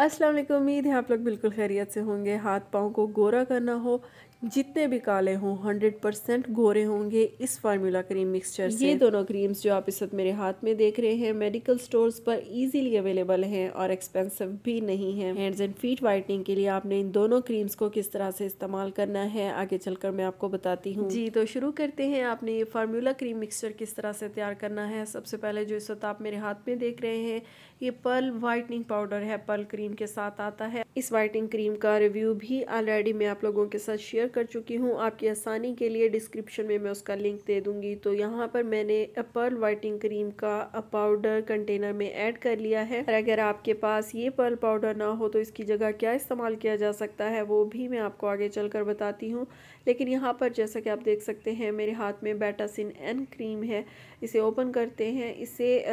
अस्सलाम वालेकुम उम्मीद है आप लोग बिल्कुल खैरियत से होंगे हाथ पाँव को गोरा करना हो जितने भी काले हों हंड्रेड परसेंट गोरे होंगे इस फार्मूला क्रीम मिक्सचर से ये दोनों क्रीम्स जो आप इस वक्त मेरे हाथ में देख रहे हैं मेडिकल स्टोर्स पर इजीली अवेलेबल हैं और एक्सपेंसिव भी नहीं है हैंड्स एंड फीट वाइटनिंग के लिए आपने इन दोनों क्रीम्स को किस तरह से इस्तेमाल करना है आगे चलकर मैं आपको बताती हूँ जी तो शुरू करते हैं आपने ये फार्मूला क्रीम मिक्सचर किस तरह से तैयार करना है सबसे पहले जो इस वक्त आप मेरे हाथ में देख रहे हैं ये पर्ल वाइटनिंग पाउडर है पर्ल क्रीम के साथ आता है इस वाइटनिंग क्रीम का रिव्यू भी ऑलरेडी मैं आप लोगों के साथ शेयर कर चुकी हूँ आपकी आसानी के लिए डिस्क्रिप्शन में मैं उसका लिंक दे दूँगी तो यहाँ पर मैंने पर्ल वाइटिंग क्रीम का पाउडर कंटेनर में ऐड कर लिया है और अगर आपके पास ये पर्ल पाउडर ना हो तो इसकी जगह क्या इस्तेमाल किया जा सकता है वो भी मैं आपको आगे चल कर बताती हूँ लेकिन यहाँ पर जैसा कि आप देख सकते हैं मेरे हाथ में बैटासिन एन क्रीम है इसे ओपन करते हैं इसे आ,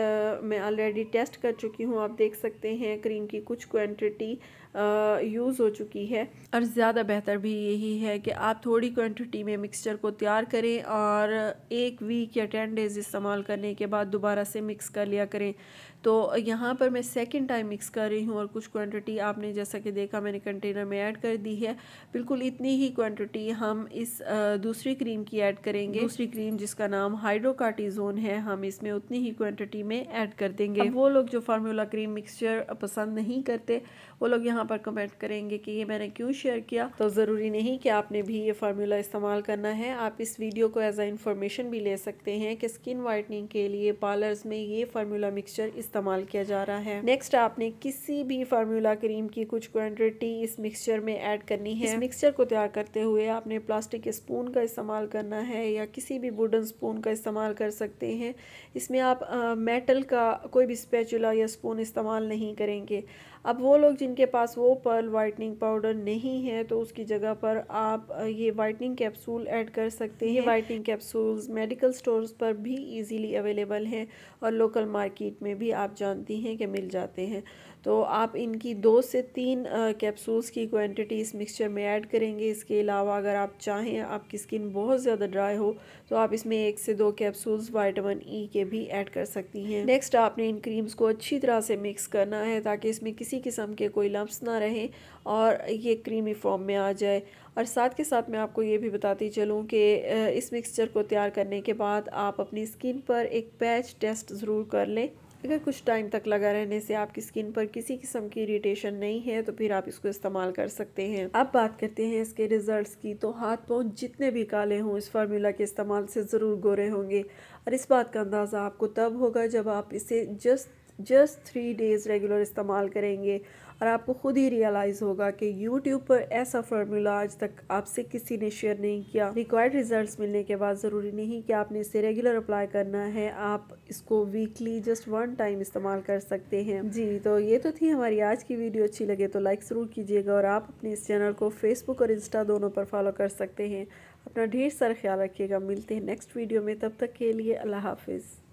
मैं ऑलरेडी टेस्ट कर चुकी हूँ आप देख सकते हैं क्रीम की कुछ क्वान्टिटी यूज़ हो चुकी है और ज़्यादा बेहतर भी यही है कि कि आप थोड़ी क्वांटिटी में मिक्सचर को तैयार करें और एक वीक या टेन डेज़ इस्तेमाल करने के बाद दोबारा से मिक्स कर लिया करें तो यहाँ पर मैं सेकंड टाइम मिक्स कर रही हूँ और कुछ क्वांटिटी आपने जैसा कि देखा मैंने कंटेनर में ऐड कर दी है बिल्कुल इतनी ही क्वांटिटी हम इस दूसरी क्रीम की ऐड करेंगे दूसरी क्रीम जिसका नाम हाइड्रोकार्टिजोन है हम इसमें उतनी ही क्वांटिटी में ऐड कर देंगे वो लोग जो फार्मूला क्रीम मिक्सचर पसंद नहीं करते वो लोग यहाँ पर कमेंट करेंगे कि ये मैंने क्यों शेयर किया तो ज़रूरी नहीं कि आप आपने भी ये फार्मूला इस्तेमाल करना है आप इस वीडियो को एज आ इन्फॉर्मेशन भी ले सकते हैं कि स्किन वाइटनिंग के लिए पार्लर्स में ये फार्मूला मिक्सचर इस्तेमाल किया जा रहा है नेक्स्ट आपने किसी भी फार्मूला क्रीम की कुछ क्वान्टिटी इस मिक्सचर में ऐड करनी है इस मिक्सचर को तैयार करते हुए आपने प्लास्टिक स्पून का इस्तेमाल करना है या किसी भी वुडन स्पून का इस्तेमाल कर सकते हैं इसमें आप मेटल का कोई भी स्पेचुला या स्पून इस्तेमाल नहीं करेंगे अब वो लोग जिनके पास वो पर्ल वाइटनिंग पाउडर नहीं है तो उसकी जगह पर आप ये वाइटनिंग कैप्सूल ऐड कर सकते हैं वाइटनिंग कैप्सूल्स मेडिकल स्टोर्स पर भी इजीली अवेलेबल हैं और लोकल मार्केट में भी आप जानती हैं कि मिल जाते हैं तो आप इनकी दो से तीन कैप्सूल्स की क्वान्टिटी इस मिक्सचर में ऐड करेंगे इसके अलावा अगर आप चाहें आपकी स्किन बहुत ज़्यादा ड्राई हो तो आप इसमें एक से दो कैप्सूल्स वाइटामिन ई के भी ऐड कर सकती हैं नेक्स्ट आपने इन क्रीम्स को अच्छी तरह से मिक्स करना है ताकि इसमें किसी किसी किस्म के कोई लम्ब ना रहें और ये क्रीमी फॉर्म में आ जाए और साथ के साथ मैं आपको ये भी बताती चलूँ कि इस मिक्सचर को तैयार करने के बाद आप अपनी स्किन पर एक पैच टेस्ट ज़रूर कर लें अगर कुछ टाइम तक लगा रहने से आपकी स्किन पर किसी किस्म की इरिटेशन नहीं है तो फिर आप इसको इस्तेमाल कर सकते हैं अब बात करते हैं इसके रिजल्ट्स की तो हाथ पाँव जितने भी काले हों इस फार्मूला के इस्तेमाल से ज़रूर गोरे होंगे और इस बात का अंदाज़ा आपको तब होगा जब आप इसे just just three days regular इस्तेमाल करेंगे और आपको ख़ुद ही रियलाइज़ होगा कि यूट्यूब पर ऐसा फार्मूला आज तक आपसे किसी ने शेयर नहीं किया रिक्वायर्ड रिजल्ट्स मिलने के बाद ज़रूरी नहीं कि आपने इसे रेगुलर अप्लाई करना है आप इसको वीकली जस्ट वन टाइम इस्तेमाल कर सकते हैं जी तो ये तो थी हमारी आज की वीडियो अच्छी लगे तो लाइक ज़रूर कीजिएगा और आप अपने इस चैनल को फेसबुक और इंस्टा दोनों पर फॉलो कर सकते हैं अपना ढेर सारा ख्याल रखिएगा मिलते हैं नेक्स्ट वीडियो में तब तक के लिए अल्लाह हाफिज़